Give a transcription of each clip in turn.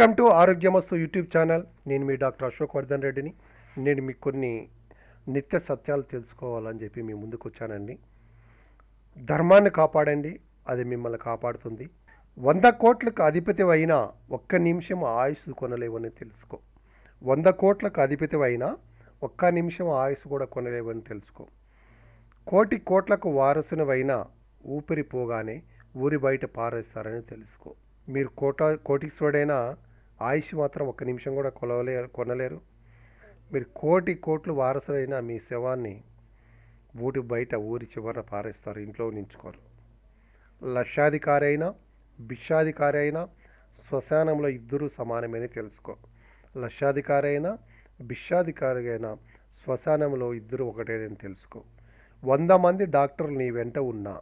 welcome to Arogyamastu YouTube channel నేను మీ doctor Ashok Vardhan రెడ్డిని నేను మీకు కొన్ని నిత్య సత్యాలు తెలుసుకోవాలని చెప్పి మీ ముందుకు వచ్చానండి ధర్మాన్ని కాపాడండి అది మిమ్మల్ని కాపాడుతుంది వంద కోట్లకు అధిపతి అయినా ఒక్క నిమిషం ఆయుష్ కొనలేవని తెలుసుకో వంద కోట్లకు అధిపతి అయినా ఒక్క నిమిషం ఆయుష్ కూడా కొనలేవని తెలుసుకో కోటి కోట్లకు వారసునవైనా ఊపిరి పోగానే ఊరి బయట పారేస్తారని తెలుసుకో మీరు కోట కోటీశ్వరుడైనా ఆయుష్ మాత్రం ఒక్క నిమిషం కూడా కొలవలేరు కొనలేరు మీరు కోటి కోట్లు వారసులైన మీ శవాన్ని ఊటి బయట ఊరి చివరన పారేస్తారు ఇంట్లో నించుకోరు లక్షాధికారి అయినా భిక్షాధికారి అయినా శ్మశానంలో ఇద్దరు సమానమని తెలుసుకో లక్షాధికారి అయినా భిక్షాధికారి అయినా శ్మశానంలో ఇద్దరు ఒకటేనని తెలుసుకో వంద మంది డాక్టర్లు నీ వెంట ఉన్నా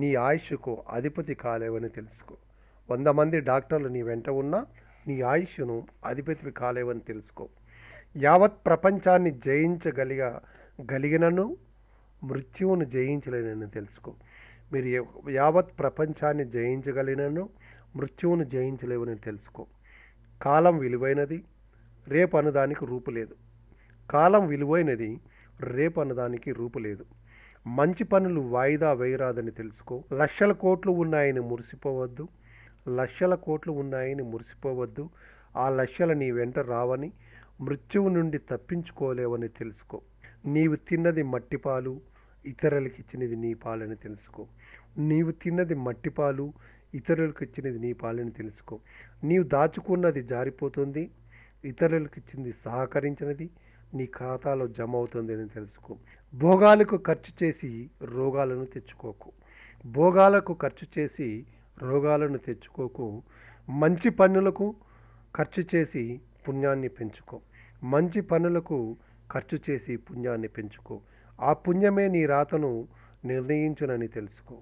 నీ ఆయుష్కు అధిపతి కాలేవని తెలుసుకో వంద మంది డాక్టర్లు నీ వెంట ఉన్నా నీ ఆయుష్ను అధిపతివి కాలేవని తెలుసుకో యావత్ ప్రపంచాన్ని జయించగలిగ గలిగినను మృత్యువును జయించలేనని తెలుసుకో మీరు యావత్ ప్రపంచాన్ని జయించగలిగినను మృత్యువును జయించలేవని తెలుసుకో కాలం విలువైనది రేపు అన్నదానికి రూపు లేదు కాలం విలువైనది రేపు అన్నదానికి రూపు లేదు మంచి పనులు వాయిదా వేయరాదని తెలుసుకో లక్షల కోట్లు ఉన్నాయని మురిసిపోవద్దు లక్షల కోట్లు ఉన్నాయని మురిసిపోవద్దు ఆ లక్షలు నీ వెంట రావని మృత్యువు నుండి తప్పించుకోలేవని తెలుసుకో నీవు తిన్నది మట్టిపాలు ఇతరులకు ఇచ్చినది నీ పాలని తెలుసుకో నీవు తిన్నది మట్టిపాలు ఇతరులకు ఇచ్చినది నీ పాలని తెలుసుకో నీవు దాచుకున్నది జారిపోతుంది ఇతరులకు ఇచ్చింది సహకరించినది నీ ఖాతాలో జమ అవుతుంది అని తెలుసుకో భోగాలకు ఖర్చు చేసి రోగాలను తెచ్చుకోకు భోగాలకు ఖర్చు చేసి రోగాలను తెచ్చుకోకు మంచి పనులకు ఖర్చు చేసి పుణ్యాన్ని పెంచుకో మంచి పనులకు ఖర్చు చేసి పుణ్యాన్ని పెంచుకో ఆ పుణ్యమే నీ రాతను నిర్ణయించునని తెలుసుకో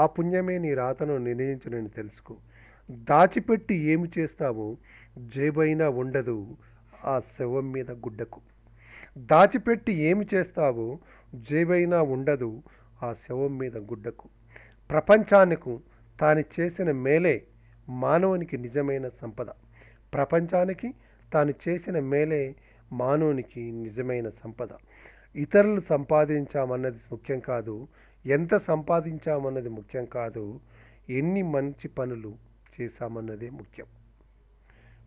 ఆ పుణ్యమే నీ రాతను నిర్ణయించునని తెలుసుకో దాచిపెట్టి ఏమి చేస్తావో జేబైనా ఉండదు ఆ శవం మీద గుడ్డకు దాచిపెట్టి ఏమి చేస్తావో జేబైనా ఉండదు ఆ శవం మీద గుడ్డకు ప్రపంచానికి తాను చేసిన మేలే మానవునికి నిజమైన సంపద ప్రపంచానికి తాను చేసిన మేలే మానవునికి నిజమైన సంపద ఇతరులు సంపాదించామన్నది ముఖ్యం కాదు ఎంత సంపాదించామన్నది ముఖ్యం కాదు ఎన్ని మంచి పనులు చేశామన్నదే ముఖ్యం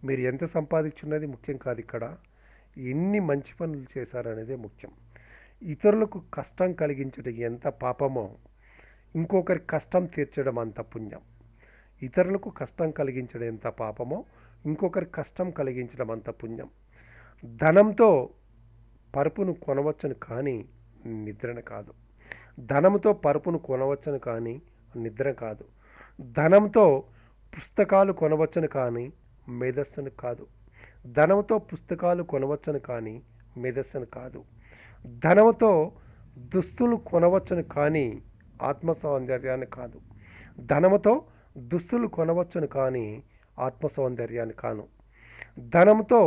మీరు ఎంత సంపాదించున్నది ముఖ్యం కాదు ఇక్కడ ఎన్ని మంచి పనులు చేశారనేదే ముఖ్యం ఇతరులకు కష్టం కలిగించడం ఎంత పాపమో ఇంకొకరి కష్టం తీర్చడం అంత పుణ్యం ఇతరులకు కష్టం కలిగించడం ఎంత పాపమో ఇంకొకరి కష్టం కలిగించడం అంత పుణ్యం ధనంతో పరుపును కొనవచ్చును కానీ నిద్రను కాదు ధనంతో పరుపును కొనవచ్చును కానీ నిద్ర కాదు ధనంతో పుస్తకాలు కొనవచ్చును కానీ మేధస్సును కాదు ధనంతో పుస్తకాలు కొనవచ్చును కానీ మేధస్సును కాదు ధనంతో దుస్తులు కొనవచ్చును కానీ ఆత్మ సౌందర్యాన్ని కాదు ధనముతో దుస్తులు కొనవచ్చును కానీ ఆత్మ సౌందర్యాన్ని కాను ధనంతో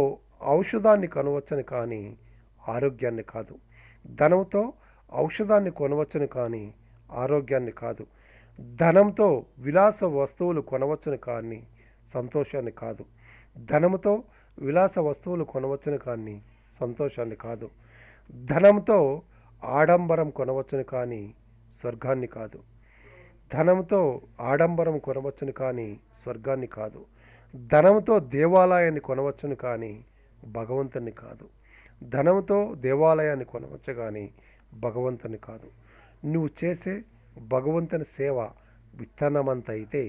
ఔషధాన్ని కొనవచ్చును కానీ ఆరోగ్యాన్ని కాదు ధనంతో ఔషధాన్ని కొనవచ్చును కానీ ఆరోగ్యాన్ని కాదు ధనంతో విలాస వస్తువులు కొనవచ్చును కానీ సంతోషాన్ని కాదు ధనంతో విలాస వస్తువులు కొనవచ్చును కానీ సంతోషాన్ని కాదు ధనంతో ఆడంబరం కొనవచ్చును కానీ స్వర్గాన్ని కాదు ధనంతో ఆడంబరం కొనవచ్చును కానీ స్వర్గాన్ని కాదు ధనంతో దేవాలయాన్ని కొనవచ్చును కానీ భగవంతుని కాదు ధనంతో దేవాలయాన్ని కొనవచ్చు కానీ భగవంతుని కాదు నువ్వు చేసే భగవంతుని సేవ విత్తనమంత అయితే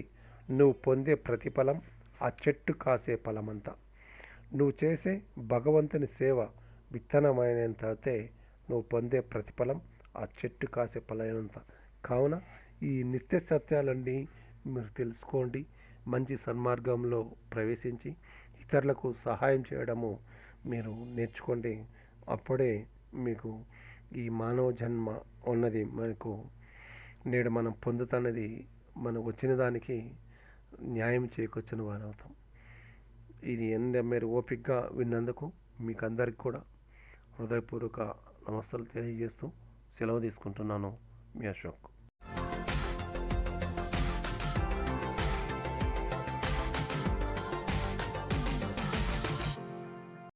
నువ్వు పొందే ప్రతిఫలం ఆ చెట్టు కాసే ఫలమంత నువ్వు చేసే భగవంతుని సేవ విత్తనమైనంత అయితే నువ్వు పొందే ప్రతిఫలం ఆ చెట్టు కాసే ఫలైనంత కావున ఈ నిత్య సత్యాలన్నీ మీరు తెలుసుకోండి మంచి సన్మార్గంలో ప్రవేశించి ఇతరులకు సహాయం చేయడము మీరు నేర్చుకోండి అప్పుడే మీకు ఈ మానవ జన్మ ఉన్నది మనకు నేడు మనం పొందుతున్నది మనం వచ్చిన దానికి న్యాయం చేకూర్చిన వారు అవుతాం ఇది ఎంత మీరు ఓపిక్గా విన్నందుకు మీకు అందరికి కూడా హృదయపూర్వక నమస్తలు తెలియజేస్తూ సెలవు తీసుకుంటున్నాను మీ అశోక్